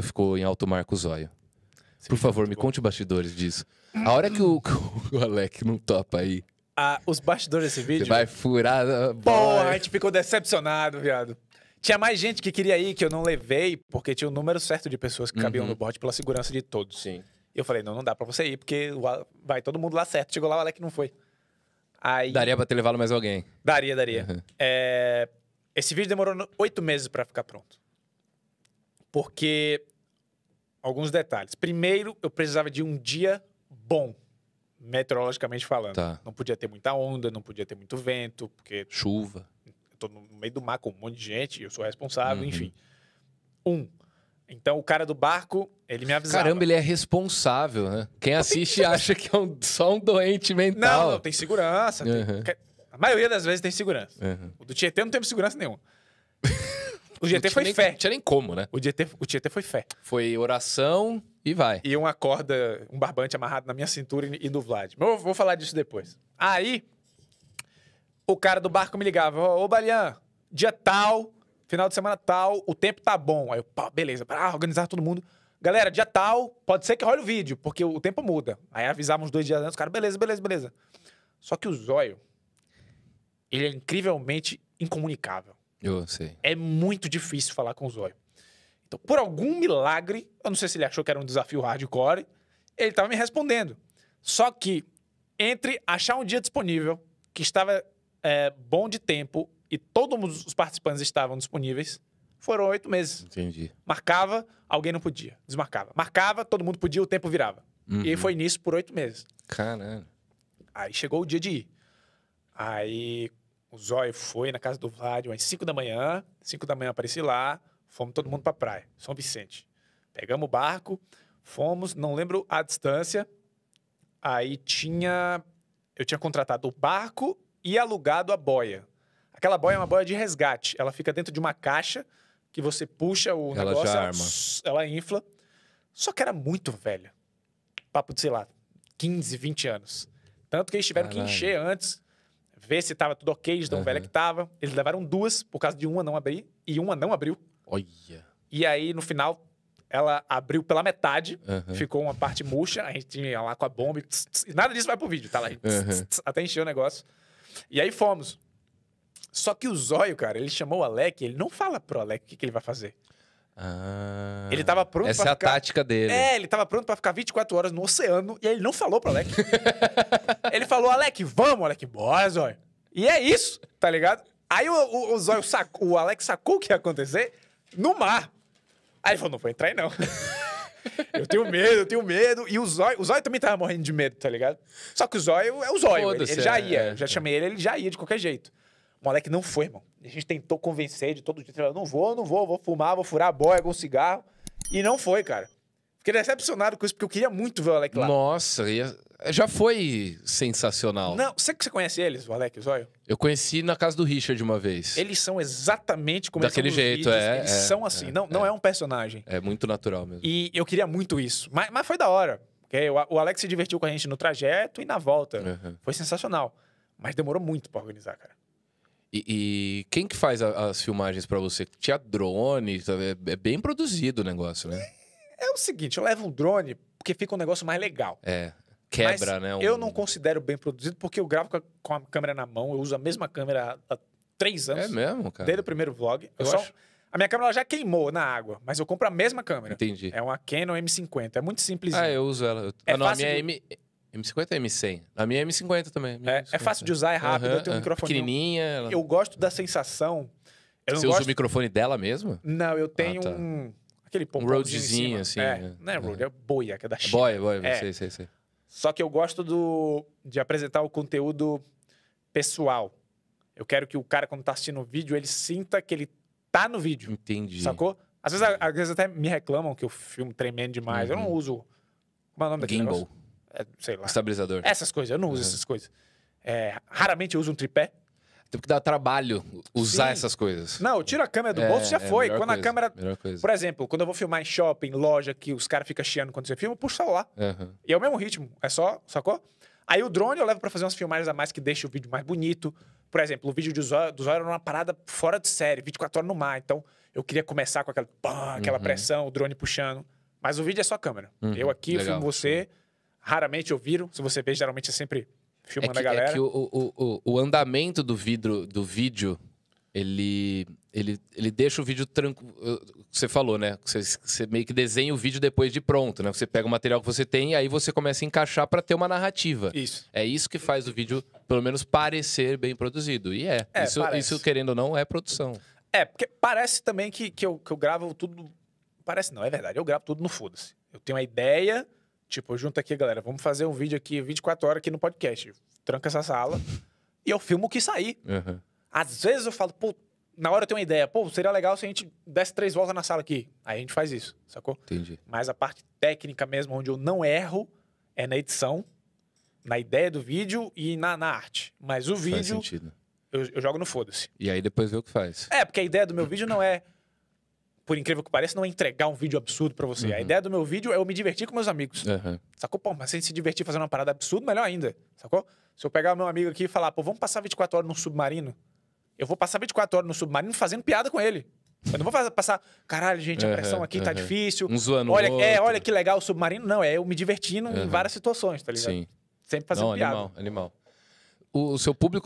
música ficou em alto mar com o zóio. Sim, Por favor, me bom. conte bastidores disso. A hora que o, o Alec não topa aí. Ah, os bastidores desse vídeo. Você vai furar. Porra, a gente ficou decepcionado, viado. Tinha mais gente que queria ir que eu não levei, porque tinha o um número certo de pessoas que uhum. cabiam no board pela segurança de todos. Sim. Eu falei, não, não dá pra você ir, porque vai todo mundo lá certo. Chegou lá, o Alec não foi. Aí... Daria pra ter levado mais alguém. Daria, daria. Uhum. É... Esse vídeo demorou oito meses para ficar pronto. Porque alguns detalhes. Primeiro, eu precisava de um dia bom, meteorologicamente falando. Tá. Não podia ter muita onda, não podia ter muito vento, porque. Chuva. estou tô no meio do mar com um monte de gente, eu sou responsável, uhum. enfim. Um. Então o cara do barco, ele me avisava. Caramba, ele é responsável, né? Quem assiste acha que é um, só um doente mental. Não, não tem segurança. Uhum. Tem... A maioria das vezes tem segurança. Uhum. O do Tietê não tem segurança nenhuma. O Tietê foi nem, fé. Não tinha nem como, né? O Tietê, o Tietê foi fé. Foi oração e vai. E uma corda, um barbante amarrado na minha cintura e, do Vlad. Mas eu vou falar disso depois. Aí, o cara do barco me ligava: Ô, Balian, dia tal, final de semana tal, o tempo tá bom. Aí eu, pá, beleza, pra organizar todo mundo. Galera, dia tal, pode ser que role o vídeo, porque o tempo muda. Aí avisava uns dois dias antes, o cara, beleza, beleza, beleza. Só que o zóio, ele é incrivelmente incomunicável. Eu sei. É muito difícil falar com o Zóio. Então, por algum milagre, eu não sei se ele achou que era um desafio hardcore, ele estava me respondendo. Só que, entre achar um dia disponível, que estava é, bom de tempo e todos os participantes estavam disponíveis, foram oito meses. Entendi. Marcava, alguém não podia. Desmarcava. Marcava, todo mundo podia, o tempo virava. Uhum. E foi nisso por oito meses. Caralho. Aí chegou o dia de ir. Aí o Zóio foi na casa do Vlad às 5 da manhã. 5 da manhã apareci lá. Fomos todo mundo pra praia, São Vicente. Pegamos o barco, fomos, não lembro a distância. Aí tinha. Eu tinha contratado o barco e alugado a boia. Aquela boia é uma boia de resgate. Ela fica dentro de uma caixa que você puxa o ela negócio, ela, ela infla. Só que era muito velha. Papo de, sei lá, 15, 20 anos. Tanto que eles tiveram Caralho. que encher antes ver se tava tudo ok, de tão uhum. velha que tava. Eles levaram duas, por causa de uma não abrir, e uma não abriu. Olha. E aí, no final, ela abriu pela metade, uhum. ficou uma parte murcha, a gente tinha lá com a bomba e, tss, tss, e nada disso vai pro vídeo, tá lá. tss, tss, até encheu o negócio. E aí fomos. Só que o Zóio, cara, ele chamou o Alec, ele não fala pro Alec o que, que ele vai fazer. Ah, ele tava pronto Essa pra é a ficar... tática dele. É, ele tava pronto para ficar 24 horas no oceano e ele não falou pro Alec. ele falou, Alec, vamos, Alec, bora, Zóio. E é isso, tá ligado? Aí o, o, o, Zóio sacou, o Alex sacou o que ia acontecer no mar. Aí ele falou, não vou entrar aí não. eu tenho medo, eu tenho medo. E o Zóio, o Zóio também tava morrendo de medo, tá ligado? Só que o Zóio é o Zóio, ele, ele, já é, ia. É, já é. chamei ele, ele já ia de qualquer jeito. O moleque não foi, irmão. A gente tentou convencer de todo dia. Falou, não vou, não vou, vou fumar, vou furar a boia com cigarro. E não foi, cara. Fiquei decepcionado com isso, porque eu queria muito ver o Alec lá. Nossa, ia... já foi sensacional. Não, você que você conhece eles, o Alec e o Zóio? Eu conheci na casa do Richard uma vez. Eles são exatamente como Daquele eles são jeito, vídeos. é. Eles é, são assim, é, não, não é. é. um personagem. É muito natural mesmo. E eu queria muito isso. Mas, mas foi da hora. O Alex se divertiu com a gente no trajeto e na volta. Uhum. Foi sensacional. Mas demorou muito para organizar, cara. E, e, quem que faz a, as filmagens para você? Tinha drone, tá, é, é, bem produzido o negócio, né? É, o seguinte, eu levo o um drone porque fica um negócio mais legal. É, quebra, Mas né? Um... Eu não considero bem produzido porque eu gravo com a, câmera na mão, eu uso a mesma câmera há três é anos. É mesmo, cara? Desde o primeiro vlog. Eu, eu só... acho... A minha câmera já queimou na água, mas eu compro a mesma câmera. Entendi. É uma Canon M50. É muito simples. Ah, eu uso ela. Eu... É ah, não, a minha M... M50 é M100. A minha é M50 também. M50. É, é, é fácil de usar, é rápido, uhum, eu tenho um microfone. Pequenininha. Ela... Eu gosto da sensação. Eu Você usa gosto... o microfone dela mesmo? Não, eu ah, tenho ah, tá. um. Aquele pompom. Um roadzinho, assim. É, né? Não é road, é boia, que é da China. Boia, boia, é. sei, sei, sei. Só que eu gosto do, de apresentar o conteúdo pessoal. Eu quero que o cara, quando tá assistindo o vídeo, ele sinta que ele tá no vídeo. Entendi. Sacou? Às vezes, às vezes até me reclamam que eu filmo tremendo demais. Uhum. Eu não uhum. uso. Como é o nome daquele Gimbal. Negócio? É, sei lá. Estabilizador. Essas coisas, eu não uso uhum. essas coisas. É, raramente eu uso um tripé. Tem que dar trabalho usar Sim. essas coisas. Não, eu tiro a câmera do é, bolso já é, foi. Quando coisa, a câmera. Por exemplo, quando eu vou filmar em shopping, loja, que os caras ficam chiando quando você filma, puxa o celular. Uhum. E é o mesmo ritmo. É só, sacou? Aí o drone eu levo para fazer umas filmagens a mais que deixa o vídeo mais bonito. Por exemplo, o vídeo dos Zóio, do Zóio era uma parada fora de série, 24 horas no mar. Então, eu queria começar com aquela, pá, aquela uhum. pressão, o drone puxando. Mas o vídeo é só câmera. Uhum. Eu aqui, eu filmo você. Raramente eu viro. Se você vê, geralmente é sempre filmando é que, a é galera. É que o, o, o, o andamento do vidro do vídeo, ele, ele, ele deixa o vídeo tranquilo. Você falou, né? Você, você, meio que desenha o vídeo depois de pronto, né? Você pega o material que você tem e aí você começa a encaixar para ter uma narrativa. Isso. É isso que faz o vídeo, pelo menos, parecer bem produzido. E é. é isso, isso, querendo ou não, é produção. É, porque parece também que, que, eu, que eu gravo tudo. Parece não, é verdade. Eu gravo tudo no foda-se. Eu tenho uma ideia, Tipo, junta aqui, galera, vamos fazer um vídeo aqui 24 horas aqui no podcast. Tranca essa sala e eu filmo o que sair. Uhum. Às vezes eu falo, pô, na hora eu tenho uma ideia, pô, seria legal se a gente desse três voltas na sala aqui. Aí a gente faz isso, sacou? Entendi. Mas a parte técnica mesmo, onde eu não erro, é na edição, na ideia do vídeo e na, na arte. Mas o vídeo. Eu, eu, jogo no foda-se. E aí depois vê o que faz. É, porque a ideia do meu vídeo não é por incrível que pareça, não é entregar um vídeo absurdo para você. Uhum. A ideia do meu vídeo é eu me divertir com meus amigos. Uhum. Sacou? Pô, mas se a gente se divertir fazendo uma parada absurda, melhor ainda. Sacou? Se eu pegar o meu amigo aqui e falar, pô, vamos passar 24 horas num submarino. Eu vou passar 24 horas no submarino fazendo piada com ele. Eu não vou fazer, passar, caralho, gente, a uhum, pressão tá uhum, aqui uhum. tá difícil. Um zoando olha, é, outro. É, olha que legal o submarino. Não, é eu me divertindo uhum. em várias situações, tá ligado? Sim. Sempre fazendo não, piada. Animal, animal. O, o seu público